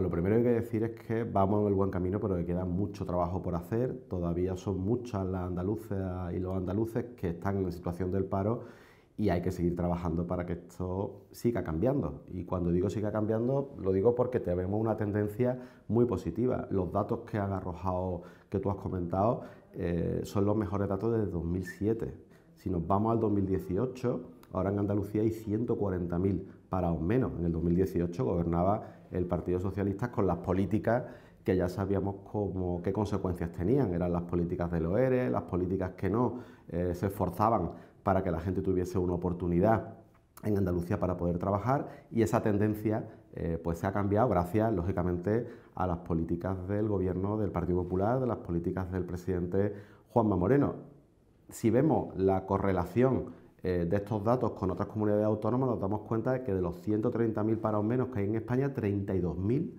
lo primero que hay que decir es que vamos en el buen camino, pero que queda mucho trabajo por hacer. Todavía son muchas las andaluces y los andaluces que están en la situación del paro y hay que seguir trabajando para que esto siga cambiando. Y cuando digo siga cambiando, lo digo porque tenemos una tendencia muy positiva. Los datos que han arrojado, que tú has comentado, eh, son los mejores datos desde 2007. Si nos vamos al 2018, Ahora en Andalucía hay 140.000 ...para o menos. En el 2018 gobernaba el Partido Socialista con las políticas que ya sabíamos cómo, qué consecuencias tenían. Eran las políticas de los e e, las políticas que no eh, se esforzaban para que la gente tuviese una oportunidad en Andalucía para poder trabajar y esa tendencia eh, pues se ha cambiado gracias lógicamente a las políticas del gobierno del Partido Popular, de las políticas del presidente Juanma Moreno. Si vemos la correlación eh, de estos datos con otras comunidades autónomas, nos damos cuenta de que de los 130.000 parados menos que hay en España, 32.000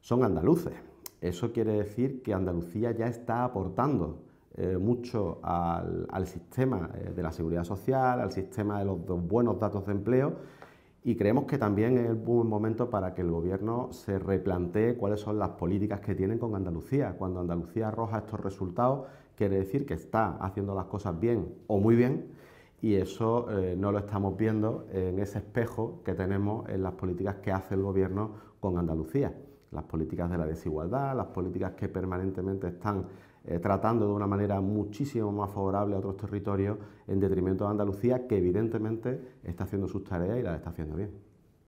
son andaluces. Eso quiere decir que Andalucía ya está aportando eh, mucho al, sistema eh, de la seguridad social, al sistema de los, buenos datos de empleo y creemos que también es el buen momento para que el gobierno se replantee cuáles son las políticas que tienen con Andalucía. Cuando Andalucía arroja estos resultados, quiere decir que está haciendo las cosas bien o muy bien y eso eh, no lo estamos viendo en ese espejo que tenemos en las políticas que hace el gobierno con Andalucía, las políticas de la desigualdad, las políticas que permanentemente están eh, tratando de una manera muchísimo más favorable a otros territorios en detrimento de Andalucía, que evidentemente está haciendo sus tareas y las está haciendo bien.